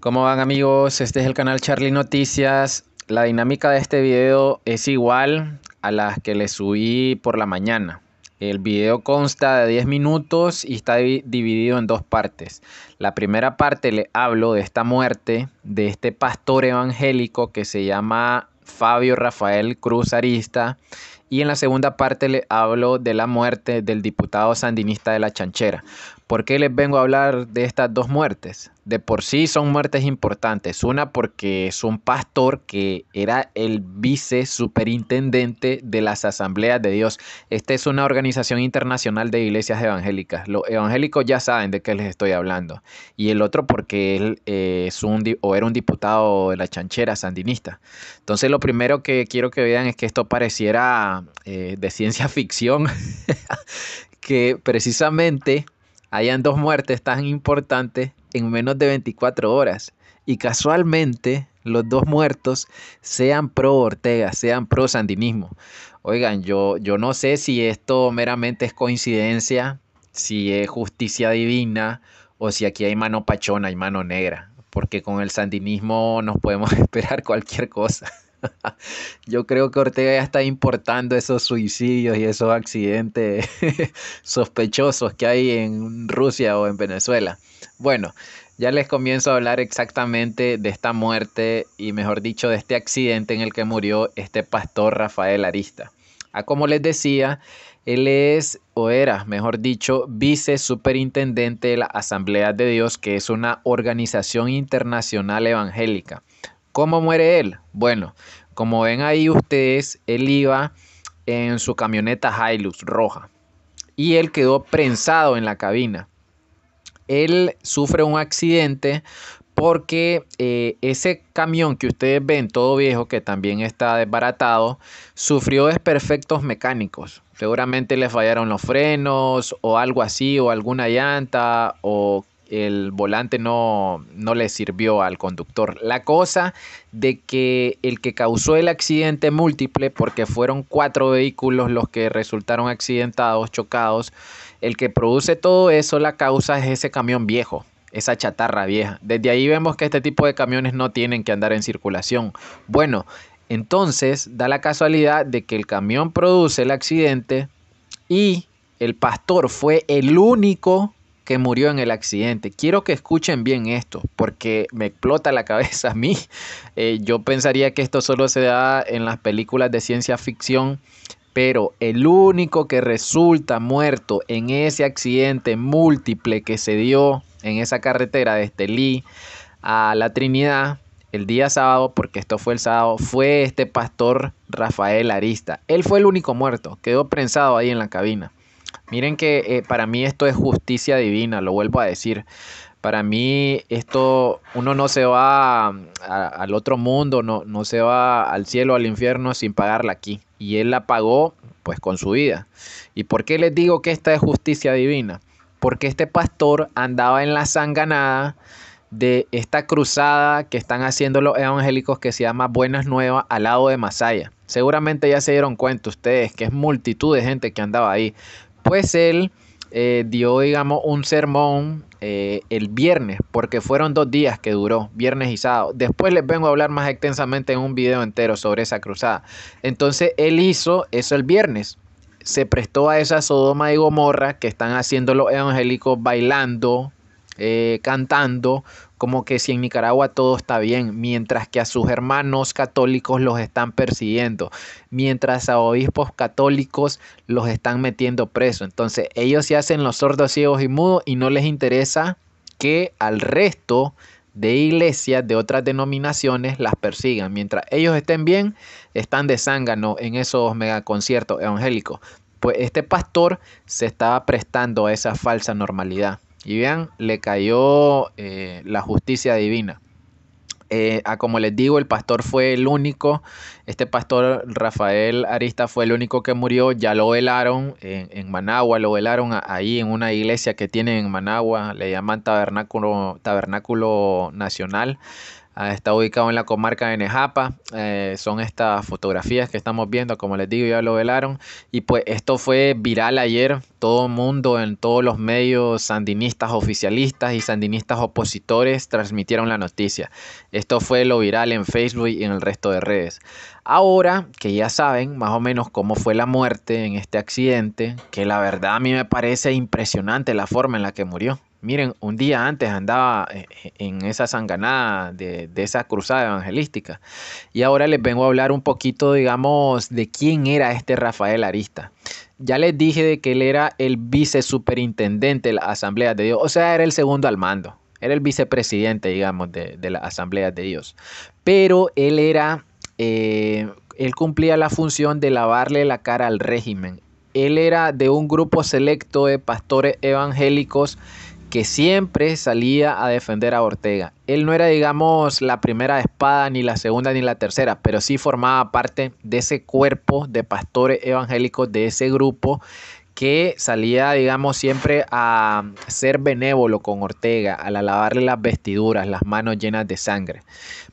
¿Cómo van amigos? Este es el canal Charlie Noticias. La dinámica de este video es igual a las que le subí por la mañana. El video consta de 10 minutos y está dividido en dos partes. La primera parte le hablo de esta muerte de este pastor evangélico que se llama Fabio Rafael Cruz Arista. Y en la segunda parte le hablo de la muerte del diputado sandinista de la Chanchera. ¿Por qué les vengo a hablar de estas dos muertes? De por sí son muertes importantes. Una porque es un pastor que era el vice superintendente de las asambleas de Dios. Esta es una organización internacional de iglesias evangélicas. Los evangélicos ya saben de qué les estoy hablando. Y el otro porque él eh, es un, era un diputado de la chanchera sandinista. Entonces lo primero que quiero que vean es que esto pareciera eh, de ciencia ficción, que precisamente hayan dos muertes tan importantes en menos de 24 horas y casualmente los dos muertos sean pro Ortega, sean pro sandinismo. Oigan, yo, yo no sé si esto meramente es coincidencia, si es justicia divina o si aquí hay mano pachona y mano negra, porque con el sandinismo nos podemos esperar cualquier cosa. Yo creo que Ortega ya está importando esos suicidios y esos accidentes sospechosos que hay en Rusia o en Venezuela. Bueno, ya les comienzo a hablar exactamente de esta muerte y mejor dicho de este accidente en el que murió este pastor Rafael Arista. A ah, como les decía, él es, o era, mejor dicho, vice superintendente de la Asamblea de Dios, que es una organización internacional evangélica. ¿Cómo muere él? Bueno, como ven ahí ustedes, él iba en su camioneta Hilux roja y él quedó prensado en la cabina. Él sufre un accidente porque eh, ese camión que ustedes ven todo viejo, que también está desbaratado, sufrió desperfectos mecánicos. Seguramente le fallaron los frenos o algo así, o alguna llanta, o el volante no, no le sirvió al conductor. La cosa de que el que causó el accidente múltiple, porque fueron cuatro vehículos los que resultaron accidentados, chocados, el que produce todo eso, la causa es ese camión viejo, esa chatarra vieja. Desde ahí vemos que este tipo de camiones no tienen que andar en circulación. Bueno, entonces da la casualidad de que el camión produce el accidente y el pastor fue el único que murió en el accidente. Quiero que escuchen bien esto, porque me explota la cabeza a mí. Eh, yo pensaría que esto solo se da en las películas de ciencia ficción, pero el único que resulta muerto en ese accidente múltiple que se dio en esa carretera de Lee a la Trinidad el día sábado, porque esto fue el sábado, fue este pastor Rafael Arista. Él fue el único muerto, quedó prensado ahí en la cabina. Miren que eh, para mí esto es justicia divina, lo vuelvo a decir. Para mí esto, uno no se va mm, al otro mundo, no, no se va al cielo, al infierno sin pagarla aquí. Y él la pagó pues con su vida. ¿Y por qué les digo que esta es justicia divina? Porque este pastor andaba en la sanganada de esta cruzada que están haciendo los evangélicos que se llama Buenas Nuevas al lado de Masaya. Seguramente ya se dieron cuenta ustedes que es multitud de gente que andaba ahí, pues él eh, dio, digamos, un sermón eh, el viernes, porque fueron dos días que duró, viernes y sábado. Después les vengo a hablar más extensamente en un video entero sobre esa cruzada. Entonces él hizo eso el viernes. Se prestó a esa Sodoma y Gomorra que están haciendo los evangélicos bailando, eh, cantando como que si en Nicaragua todo está bien, mientras que a sus hermanos católicos los están persiguiendo, mientras a obispos católicos los están metiendo preso. Entonces ellos se hacen los sordos, ciegos y mudos y no les interesa que al resto de iglesias de otras denominaciones las persigan. Mientras ellos estén bien, están de zángano en esos megaconciertos evangélicos. Pues este pastor se estaba prestando a esa falsa normalidad. Y vean, le cayó eh, la justicia divina. Eh, a como les digo, el pastor fue el único, este pastor Rafael Arista fue el único que murió, ya lo velaron en, Managua, lo velaron ahí en una iglesia que tienen en Managua, le llaman tabernáculo, tabernáculo nacional. Ah, está ubicado en la comarca de Nejapa. Eh, son estas fotografías que estamos viendo, como les digo, ya lo velaron. Y pues esto fue viral ayer, todo el mundo en todos los medios sandinistas oficialistas y sandinistas opositores transmitieron la noticia. Esto fue lo viral en Facebook y en el resto de redes. Ahora que ya saben más o menos cómo fue la muerte en este accidente, que la verdad a mí me parece impresionante la forma en la que murió. Miren, un día antes andaba eh, eh, en esa sanganada de, de, esa cruzada evangelística y ahora les vengo a hablar un poquito, digamos, de quién era este Rafael Arista. Ya les dije de que él era el vice superintendente de la Asamblea de Dios, o sea, era el segundo al mando, era el vicepresidente, digamos, de, la Asamblea de Dios. Pero él era, eh, él cumplía la función de lavarle la cara al régimen. Él era de un grupo selecto de pastores evangélicos que siempre salía a defender a Ortega. Él no era, digamos, la primera espada, ni la segunda, ni la tercera, pero sí formaba parte de ese cuerpo de pastores evangélicos, de ese grupo que salía, digamos, siempre a ser benévolo con Ortega, al alabarle las vestiduras, las manos llenas de sangre.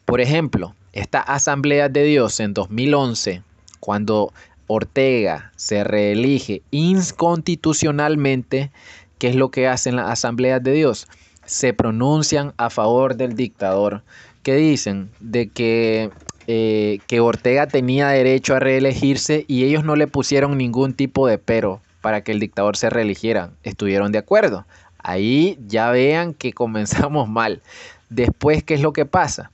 Por ejemplo, esta Asamblea de Dios en 2011, cuando Ortega se reelige inconstitucionalmente, ¿Qué es lo que hacen las asambleas de Dios? Se pronuncian a favor del dictador. ¿Qué dicen? De que, eh, que Ortega tenía derecho a reelegirse y ellos no le pusieron ningún tipo de pero para que el dictador se reeligiera. Estuvieron de acuerdo. Ahí ya vean que comenzamos mal. Después, ¿qué es lo que pasa?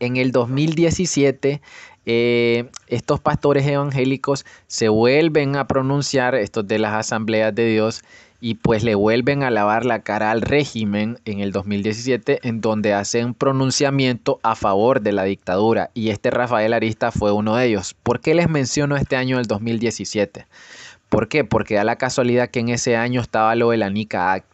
En el 2017, eh, estos pastores evangélicos se vuelven a pronunciar, estos de las asambleas de Dios, y pues le vuelven a lavar la cara al régimen en el 2017 en donde hacen pronunciamiento a favor de la dictadura y este Rafael Arista fue uno de ellos. ¿Por qué les menciono este año del 2017? ¿Por qué? Porque da la casualidad que en ese año estaba lo de la NICA Act.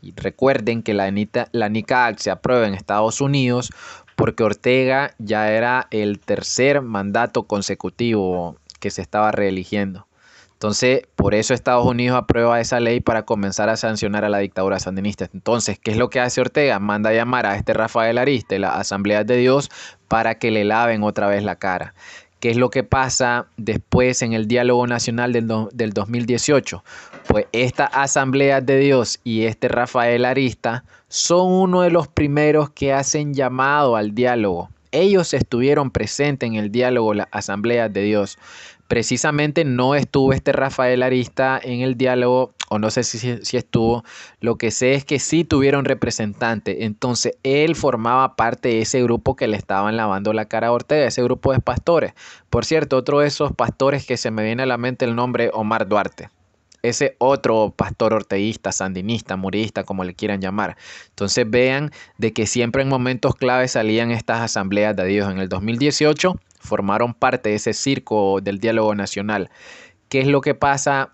Y recuerden que la, la NICA Act se aprueba en Estados Unidos porque Ortega ya era el tercer mandato consecutivo que se estaba reeligiendo. Entonces, por eso Estados Unidos aprueba esa ley para comenzar a sancionar a la dictadura sandinista. Entonces, ¿qué es lo que hace Ortega? Manda llamar a este Rafael Arista a la Asamblea de Dios, para que le laven otra vez la cara. ¿Qué es lo que pasa después en el diálogo nacional del, 2018? Pues esta Asamblea de Dios y este Rafael Arista son uno de los primeros que hacen llamado al diálogo ellos estuvieron presentes en el diálogo, la Asamblea de Dios. Precisamente no estuvo este Rafael Arista en el diálogo, o no sé si, si estuvo, lo que sé es que sí tuvieron representante, entonces él formaba parte de ese grupo que le estaban lavando la cara a Ortega, ese grupo de pastores. Por cierto, otro de esos pastores que se me viene a la mente el nombre, Omar Duarte ese otro pastor orteísta sandinista, murista, como le quieran llamar. Entonces vean de que siempre en momentos claves salían estas asambleas de Dios. En el 2018 formaron parte de ese circo del diálogo nacional. ¿Qué es lo que pasa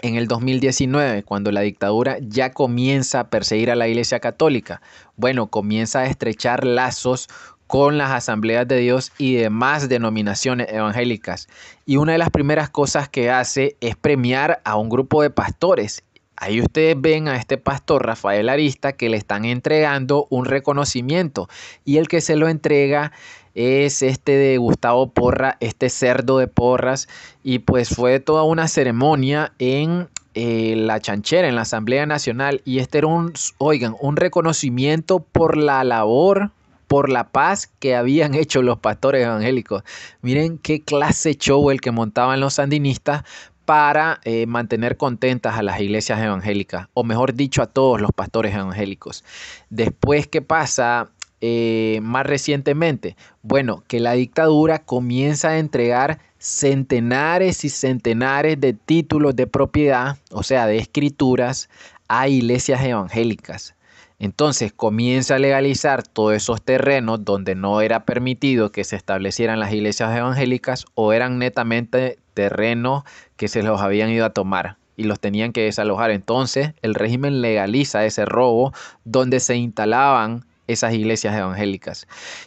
en el 2019, cuando la dictadura ya comienza a perseguir a la Iglesia Católica? Bueno, comienza a estrechar lazos con las asambleas de Dios y demás denominaciones evangélicas. Y una de las primeras cosas que hace es premiar a un grupo de pastores Ahí ustedes ven a este pastor Rafael Arista que le están entregando un reconocimiento y el que se lo entrega es este de Gustavo Porra, este cerdo de porras, y pues fue toda una ceremonia en eh, la chanchera, en la Asamblea Nacional, y este era un, oigan, un reconocimiento por la labor por la paz que habían hecho los pastores evangélicos. Miren qué clase show el que montaban los sandinistas para eh, mantener contentas a las iglesias evangélicas, o mejor dicho, a todos los pastores evangélicos. Después, ¿qué pasa? Eh, más recientemente? Bueno, que la dictadura comienza a entregar centenares y centenares de títulos de propiedad, o sea, de escrituras, a iglesias evangélicas. Entonces comienza a legalizar todos esos terrenos donde no era permitido que se establecieran las iglesias evangélicas o eran netamente terrenos que se los habían ido a tomar y los tenían que desalojar. Entonces el régimen legaliza ese robo donde se instalaban esas iglesias evangélicas.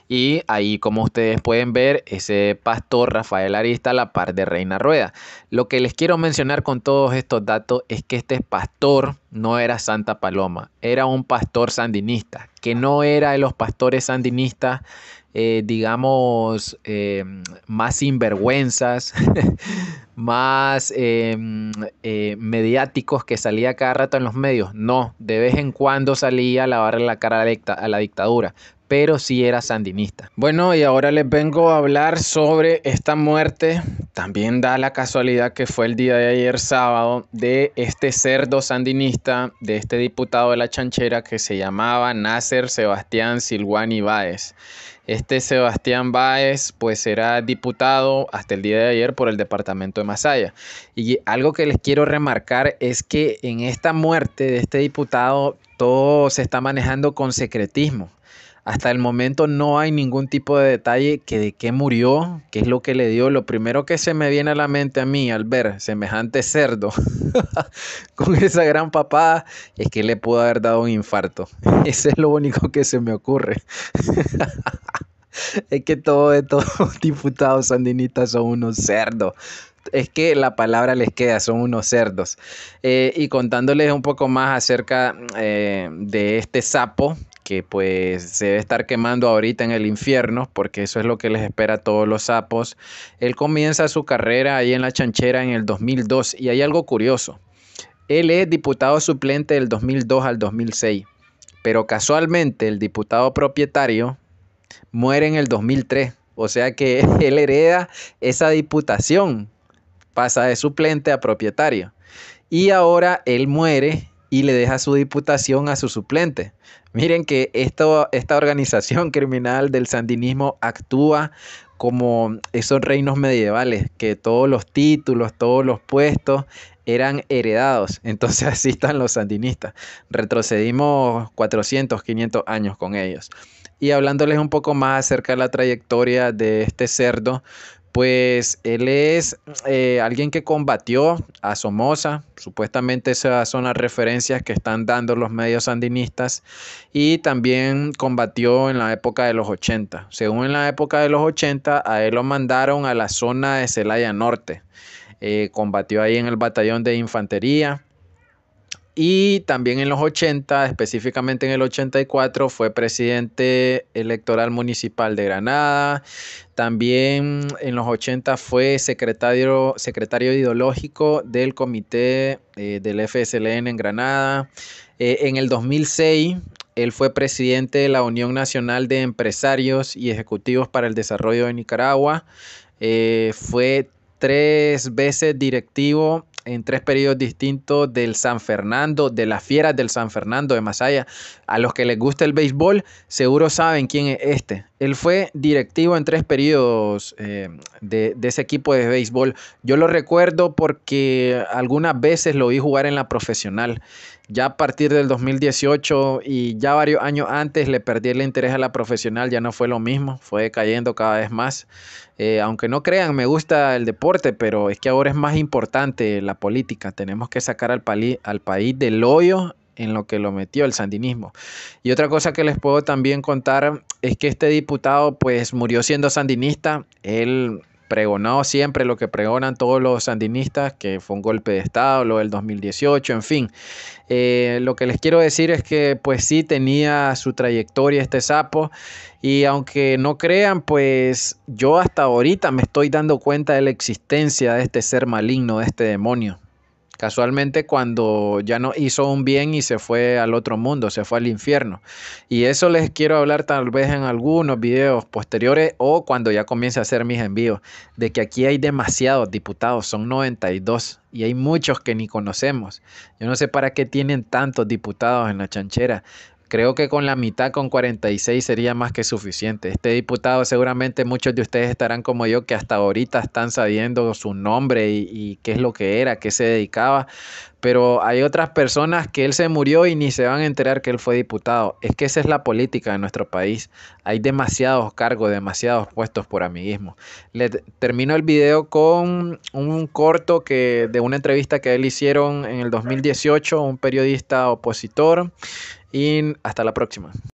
Y ahí, como ustedes pueden ver, ese pastor Rafael Arista la par de Reina Rueda. Lo que les quiero mencionar con todos estos datos es que este pastor no era Santa Paloma, era un pastor sandinista, que no era de los pastores sandinistas eh, digamos, eh, más sinvergüenzas, más em, eh, mediáticos que salía cada rato en los medios. No, de vez en cuando salía a lavarle la cara a la dictadura pero sí era sandinista. Bueno, y ahora les vengo a hablar sobre esta muerte. También da la casualidad que fue el día de ayer sábado de este cerdo sandinista, de este diputado de la chanchera que se llamaba Nasser Sebastián Silván Ibáez. Este Sebastián Báez pues será diputado hasta el día de ayer por el departamento de Masaya. Y algo que les quiero remarcar es que en esta muerte de este diputado todo se está manejando con secretismo. Hasta el momento no hay ningún tipo de detalle que de qué murió, qué es lo que le dio. Lo primero que se me viene a la mente a mí al ver semejante cerdo con esa gran papá es que le pudo haber dado un infarto. Ese es lo único que se me ocurre. es que todos estos diputados sandinistas son unos cerdos es que la palabra les queda, son unos cerdos. Eh, y contándoles un poco más acerca eh, de este sapo, que pues se debe estar quemando ahorita en el infierno, porque eso es lo que les espera a todos los sapos. Él comienza su carrera ahí en la chanchera en el 2002 y hay algo curioso. Él es diputado suplente del 2002 al 2006, pero casualmente el diputado propietario muere en el 2003, o sea que él hereda esa diputación, pasa de suplente a propietario. Y ahora él muere y le deja su diputación a su suplente. Miren que esta organización criminal del sandinismo actúa como esos reinos medievales, que todos los títulos, todos los puestos eran heredados. Entonces así están los sandinistas. Retrocedimos 400, 500 años con ellos. Y hablándoles un poco más acerca de la trayectoria de este cerdo, pues él es eh, alguien que combatió a Somoza, supuestamente esas son las referencias que están dando los medios sandinistas, y también combatió en la época de los 80. Según en la época de los 80, a él lo mandaron a la zona de Celaya Norte, eh, combatió ahí en el batallón de infantería, y también en los 80, específicamente en el 84, fue presidente electoral municipal de Granada. También en los 80 fue secretario, secretario ideológico del comité eh, del FSLN en Granada. Eh, en el 2006, él fue presidente de la Unión Nacional de Empresarios y Ejecutivos para el Desarrollo de Nicaragua. Eh, fue tres veces directivo en tres periodos distintos del San Fernando, de las fieras del San Fernando de Masaya. A los que les gusta el béisbol, seguro saben quién es este. Él fue directivo en tres periodos eh, de, de, ese equipo de béisbol. Yo lo recuerdo porque algunas veces lo vi jugar en la profesional. Ya a partir del 2018 y ya varios años antes le perdí el interés a la profesional, ya no fue lo mismo, fue cayendo cada vez más. Eh, aunque no crean, me gusta el deporte, pero es que ahora es más importante la política. Tenemos que sacar al, país del hoyo en lo que lo metió el sandinismo. Y otra cosa que les puedo también contar es que este diputado pues murió siendo sandinista. Él pregonado siempre lo que pregonan todos los sandinistas, que fue un golpe de Estado, lo del 2018, en fin. Eh, lo que les quiero decir es que pues sí tenía su trayectoria este sapo y aunque no crean, pues yo hasta ahorita me estoy dando cuenta de la existencia de este ser maligno, de este demonio. Casualmente cuando ya no hizo un bien y se fue al otro mundo, se fue al infierno. Y eso les quiero hablar tal vez en algunos videos posteriores o cuando ya comience a hacer mis envíos, de que aquí hay demasiados diputados, son 92 y hay muchos que ni conocemos. Yo no sé para qué tienen tantos diputados en la chanchera. Creo que con la mitad, con 46, sería más que suficiente. Este diputado, seguramente muchos de ustedes estarán como yo, que hasta ahorita están sabiendo su nombre y, qué es lo que era, qué se dedicaba. Pero hay otras personas que él se murió y ni se van a enterar que él fue diputado. Es que esa es la política de nuestro país. Hay demasiados cargos, demasiados puestos por amiguismo. Le termino el video con un corto que, de una entrevista que él hicieron en el 2018, un periodista opositor. Y hasta la próxima.